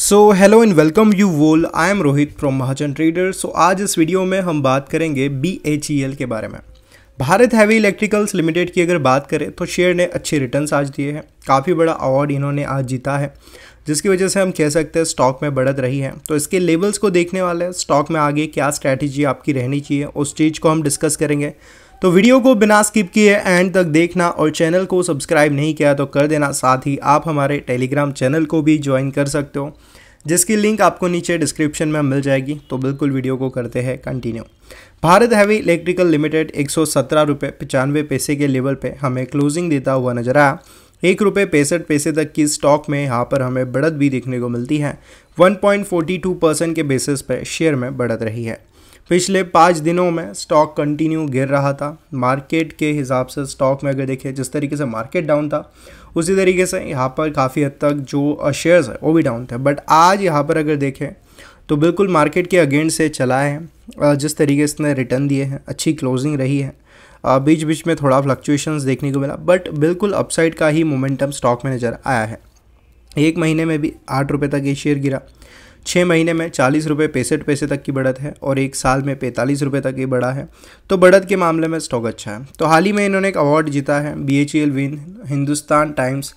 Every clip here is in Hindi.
so hello and welcome you all I am Rohit from Mahajan trader so आज इस वीडियो में हम बात करेंगे बी एच ई एल के बारे में भारत हैवी इलेक्ट्रिकल्स लिमिटेड की अगर बात करें तो शेयर ने अच्छे रिटर्न्स आज दिए हैं काफ़ी बड़ा अवार्ड इन्होंने आज जीता है जिसकी वजह से हम कह सकते हैं स्टॉक में बढ़त रही है तो इसके लेवल्स को देखने वाले हैं स्टॉक में आगे क्या स्ट्रैटेजी आपकी रहनी चाहिए उस चीज़ को हम डिस्कस करेंगे तो वीडियो को बिना स्किप किए एंड तक देखना और चैनल को सब्सक्राइब नहीं किया तो कर देना साथ ही आप हमारे टेलीग्राम चैनल को भी ज्वाइन कर सकते हो जिसकी लिंक आपको नीचे डिस्क्रिप्शन में मिल जाएगी तो बिल्कुल वीडियो को करते हैं continue Bharat heavy electrical limited एक सौ पैसे के लेवल पे हमें क्लोजिंग देता हुआ नजर आया एक रुपये पैंसठ पैसे तक की स्टॉक में यहाँ पर हमें बढ़त भी देखने को मिलती है 1.42 परसेंट के बेसिस पर शेयर में बढ़त रही है पिछले पाँच दिनों में स्टॉक कंटिन्यू गिर रहा था मार्केट के हिसाब से स्टॉक में अगर देखें जिस तरीके से मार्केट डाउन था उसी तरीके से यहाँ पर काफ़ी हद तक जो शेयर्स है वो भी डाउन थे बट आज यहाँ पर अगर देखें तो बिल्कुल मार्केट के अगेंस्ट से चला है जिस तरीके से इसने रिटर्न दिए हैं अच्छी क्लोजिंग रही है बीच बीच में थोड़ा फ्लक्चुएशंस देखने को मिला बट बिल्कुल अपसाइड का ही मोमेंटम स्टॉक में नज़र आया है एक महीने में भी आठ रुपये तक ये शेयर गिरा छः महीने में चालीस रुपये पैंसठ पैसे तक की बढ़त है और एक साल में पैंतालीस रुपये तक ये बढ़ा है तो बढ़त के मामले में स्टॉक अच्छा है तो हाल ही में इन्होंने एक अवार्ड जीता है B H L win Hindustan Times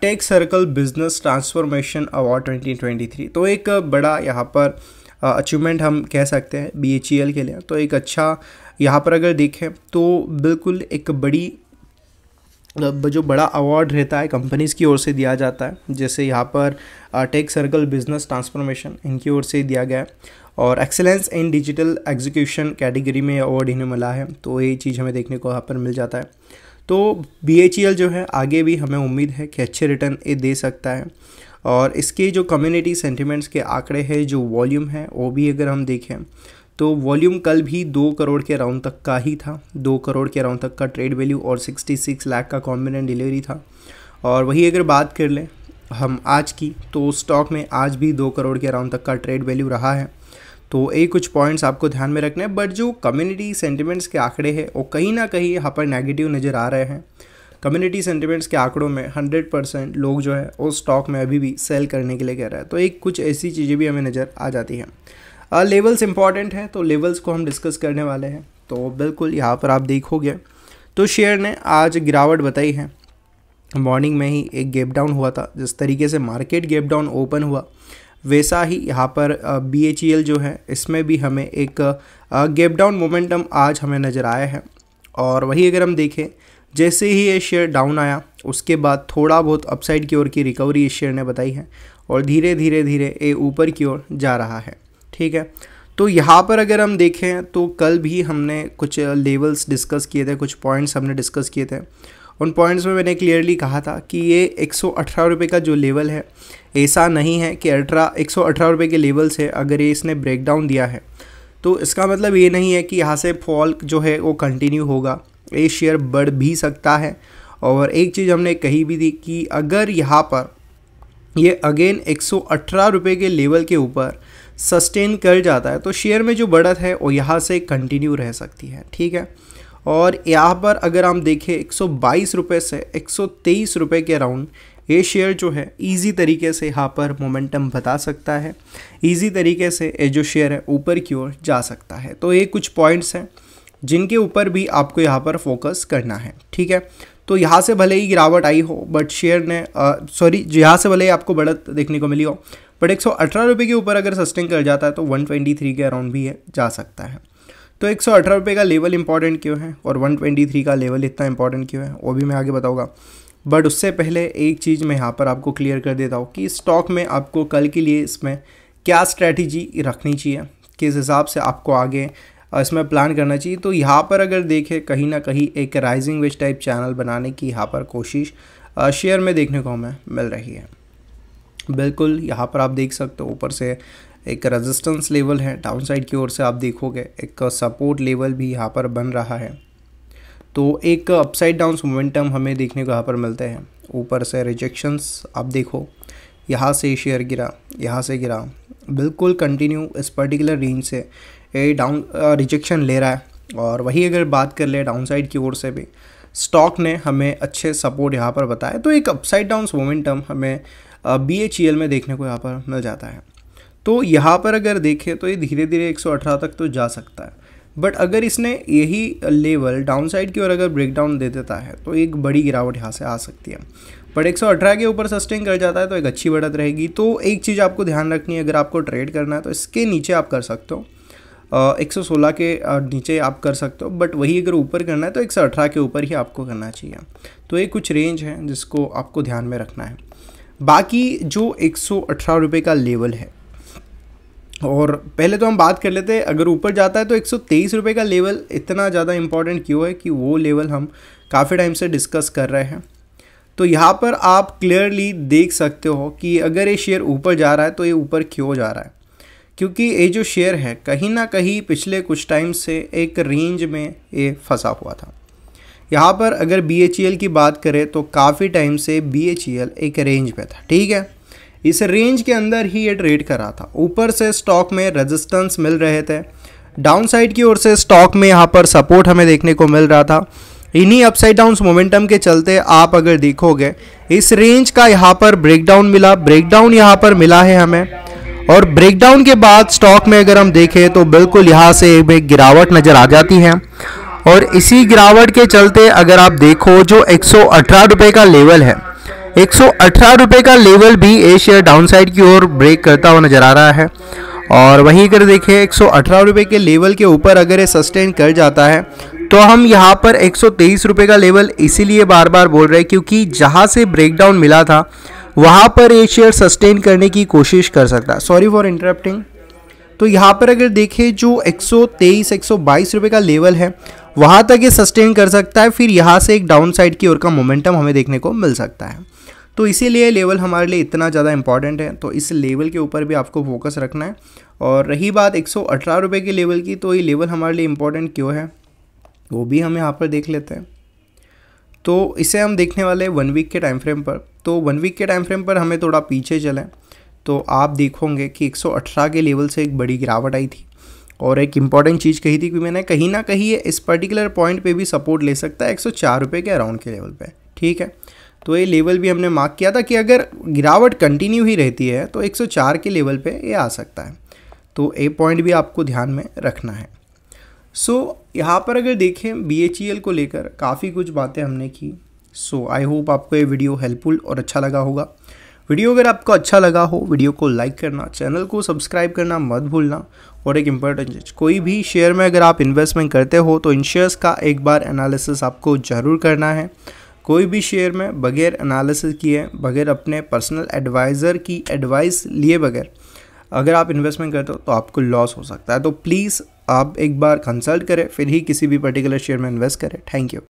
tech circle business transformation award 2023 तो एक बड़ा यहाँ पर अचीवमेंट हम कह सकते हैं बी e के लिए तो एक अच्छा यहाँ पर अगर देखें तो बिल्कुल एक बड़ी जो बड़ा अवार्ड रहता है कंपनीज़ की ओर से दिया जाता है जैसे यहाँ पर टेक सर्कल बिजनेस ट्रांसफॉर्मेशन इनकी ओर से दिया गया है और excellence in digital execution category में अवार्ड इन्हें मिला है तो ये चीज़ हमें देखने को यहाँ पर मिल जाता है तो बी e जो है आगे भी हमें उम्मीद है कि अच्छे रिटर्न ये दे सकता है और इसके जो कम्युनिटी सेंटिमेंट्स के आंकड़े हैं जो वॉल्यूम है वो भी अगर हम देखें तो वॉल्यूम कल भी दो करोड़ के अराउंड तक का ही था दो करोड़ के अराउंड तक का ट्रेड वैल्यू और 66 लाख का कॉम्बिनेंट डिलीवरी था और वही अगर बात कर लें हम आज की तो स्टॉक में आज भी दो करोड़ के अराउंड तक का ट्रेड वैल्यू रहा है तो ये कुछ पॉइंट्स आपको ध्यान में रखने हैं बट जो कम्युनिटी सेंटिमेंट्स के आंकड़े हैं वो कहीं ना कहीं यहाँ पर नेगेटिव नज़र आ रहे हैं कम्युनिटी सेंटिमेंट्स के आंकड़ों में 100 परसेंट लोग जो है उस स्टॉक में अभी भी सेल करने के लिए कह रहे हैं तो एक कुछ ऐसी चीज़ें भी हमें नज़र आ जाती हैं लेवल्स इंपॉर्टेंट है तो लेवल्स को हम डिस्कस करने वाले हैं तो बिल्कुल यहाँ पर आप देखोगे तो शेयर ने आज गिरावट बताई है मॉर्निंग में ही एक गेप डाउन हुआ था जिस तरीके से मार्केट गेप डाउन ओपन हुआ वैसा ही यहाँ पर बी एच ई एल जो है इसमें भी हमें एक गेप डाउन मोमेंटम आज हमें नज़र आया है और वही अगर हम देखें जैसे ही ये शेयर डाउन आया उसके बाद थोड़ा बहुत अपसाइड की ओर की रिकवरी इस शेयर ने बताई है और धीरे धीरे धीरे ये ऊपर की ओर जा रहा है ठीक है तो यहाँ पर अगर हम देखें तो कल भी हमने कुछ लेवल्स डिस्कस किए थे कुछ पॉइंट्स हमने डिस्कस किए थे उन पॉइंट्स में मैंने क्लियरली कहा था कि ये एक सौ का जो लेवल है ऐसा नहीं है कि अठारह एक सौ के लेवल से अगर ये इसने ब्रेकडाउन दिया है तो इसका मतलब ये नहीं है कि यहाँ से फॉल जो है वो कंटिन्यू होगा ये शेयर बढ़ भी सकता है और एक चीज़ हमने कही भी थी कि अगर यहाँ पर ये अगेन एक सौ के लेवल के ऊपर सस्टेन कर जाता है तो शेयर में जो बढ़त है वो यहाँ से कंटिन्यू रह सकती है ठीक है और यहाँ पर अगर हम देखें एक सौ से एक सौ के अराउंड ये शेयर जो है इजी तरीके से यहाँ पर मोमेंटम बता सकता है इजी तरीके से ये जो शेयर है ऊपर की ओर जा सकता है तो ये कुछ पॉइंट्स हैं जिनके ऊपर भी आपको यहाँ पर फोकस करना है ठीक है तो यहाँ से भले ही गिरावट आई हो बट शेयर ने सॉरी यहाँ से भले ही आपको बढ़त देखने को मिली हो बट एक रुपये के ऊपर अगर सस्टेन कर जाता है तो 123 के अराउंड भी है जा सकता है तो एक रुपये का लेवल इंपॉर्टेंट क्यों है और 123 का लेवल इतना इंपॉर्टेंट क्यों है वो भी मैं आगे बताऊँगा बट उससे पहले एक चीज़ मैं यहाँ पर आपको क्लियर कर देता हूँ कि स्टॉक में आपको कल के लिए इसमें क्या स्ट्रैटेजी रखनी चाहिए किस हिसाब से आपको आगे इसमें प्लान करना चाहिए तो यहाँ पर अगर देखें कहीं ना कहीं एक राइजिंग वेज टाइप चैनल बनाने की यहाँ पर कोशिश शेयर में देखने को हमें मिल रही है बिल्कुल यहाँ पर आप देख सकते हो ऊपर से एक रेजिस्टेंस लेवल है डाउन साइड की ओर से आप देखोगे एक सपोर्ट लेवल भी यहाँ पर बन रहा है तो एक अपसाइड डाउन मोमेंटम हमें देखने को यहाँ पर मिलते हैं ऊपर से रिजेक्शंस आप देखो यहाँ से शेयर गिरा यहाँ से गिरा बिल्कुल कंटिन्यू इस पर्टिकुलर रेंज से ये डाउन रिजेक्शन ले रहा है और वही अगर बात कर ले डाउन साइड की ओर से भी स्टॉक ने हमें अच्छे सपोर्ट यहाँ पर बताया तो एक अपसाइड डाउन मोमेंटम हमें बी एच ई एल में देखने को यहाँ पर मिल जाता है तो यहाँ पर अगर देखें तो ये धीरे धीरे 118 तक तो जा सकता है बट अगर इसने यही लेवल डाउन साइड की ओर अगर ब्रेकडाउन दे देता है तो एक बड़ी गिरावट यहाँ से आ सकती है बट 118 के ऊपर सस्टेन कर जाता है तो एक अच्छी बढ़त रहेगी तो एक चीज़ आपको ध्यान रखनी है अगर आपको ट्रेड करना है तो इसके नीचे आप कर सकते हो एक सौ सोलह के नीचे आप कर सकते हो बट वही अगर ऊपर करना है तो एक सौ अठारह के ऊपर ही आपको करना चाहिए तो ये कुछ रेंज है जिसको आपको ध्यान में रखना है बाकी जो एक सौ का लेवल है और पहले तो हम बात कर लेते हैं अगर ऊपर जाता है तो एक सौ का लेवल इतना ज़्यादा इम्पॉर्टेंट क्यों है कि वो लेवल हम काफ़ी टाइम से डिस्कस कर रहे हैं तो यहाँ पर आप क्लियरली देख सकते हो कि अगर ये शेयर ऊपर जा रहा है तो ये ऊपर क्यों जा रहा है क्योंकि ये जो शेयर है कहीं ना कहीं पिछले कुछ टाइम से एक रेंज में ये फंसा हुआ था यहाँ पर अगर बी e की बात करें तो काफ़ी टाइम से बी e एक रेंज पे था ठीक है इस रेंज के अंदर ही ये ट्रेड कर रहा था ऊपर से स्टॉक में रेजिस्टेंस मिल रहे थे डाउनसाइड की ओर से स्टॉक में यहाँ पर सपोर्ट हमें देखने को मिल रहा था इन्हीं अपसाइड डाउन मोमेंटम के चलते आप अगर देखोगे इस रेंज का यहाँ पर ब्रेकडाउन मिला ब्रेकडाउन यहाँ पर मिला है हमें और ब्रेकडाउन के बाद स्टॉक में अगर हम देखें तो बिल्कुल यहाँ से एक गिरावट नज़र आ जाती है और इसी गिरावट के चलते अगर आप देखो जो एक सौ का लेवल है एक सौ का लेवल भी एशिया शेयर डाउनसाइड की ओर ब्रेक करता हुआ नजर आ रहा है और वहीं अगर देखें एक सौ के लेवल के ऊपर अगर ये सस्टेन कर जाता है तो हम यहाँ पर एक सौ का लेवल इसीलिए बार बार बोल रहे हैं क्योंकि जहाँ से ब्रेकडाउन मिला था वहाँ पर ये शेयर सस्टेन करने की कोशिश कर सकता है सॉरी फॉर इंटरप्टिंग तो यहाँ पर अगर देखें जो 123 122 रुपए का लेवल है वहाँ तक ये सस्टेन कर सकता है फिर यहाँ से एक डाउन साइड की ओर का मोमेंटम हमें देखने को मिल सकता है तो इसीलिए लेवल हमारे लिए इतना ज़्यादा इंपॉर्टेंट है तो इस लेवल के ऊपर भी आपको फोकस रखना है और रही बात एक सौ के लेवल की तो ये लेवल हमारे लिए इम्पॉर्टेंट क्यों है वो भी हम यहाँ पर देख लेते हैं तो इसे हम देखने वाले वन वीक के टाइम फ्रेम पर तो वन वीक के टाइम फ्रेम पर हमें थोड़ा पीछे चलें तो आप देखोगे कि 118 के लेवल से एक बड़ी गिरावट आई थी और एक इम्पॉर्टेंट चीज़ कही थी कि मैंने कहीं ना कहीं ये इस पर्टिकुलर पॉइंट पे भी सपोर्ट ले सकता है एक सौ के अराउंड के लेवल पे ठीक है तो ये लेवल भी हमने मार्क किया था कि अगर गिरावट कंटिन्यू ही रहती है तो 104 के लेवल पे ये आ सकता है तो ये पॉइंट भी आपको ध्यान में रखना है सो so, यहाँ पर अगर देखें बी e को लेकर काफ़ी कुछ बातें हमने की सो आई होप आपको ये वीडियो हेल्पफुल और अच्छा लगा होगा वीडियो अगर आपको अच्छा लगा हो वीडियो को लाइक करना चैनल को सब्सक्राइब करना मत भूलना और एक इम्पॉर्टेंट चीज कोई भी शेयर में अगर आप इन्वेस्टमेंट करते हो तो इन शेयर्स का एक बार एनालिसिस आपको ज़रूर करना है कोई भी शेयर में बगैर एनालिसिस किए बगैर अपने पर्सनल एडवाइज़र की एडवाइस लिए बगैर अगर आप इन्वेस्टमेंट करते हो तो आपको लॉस हो सकता है तो प्लीज़ आप एक बार कंसल्ट करें फिर ही किसी भी पर्टिकुलर शेयर में इन्वेस्ट करें थैंक यू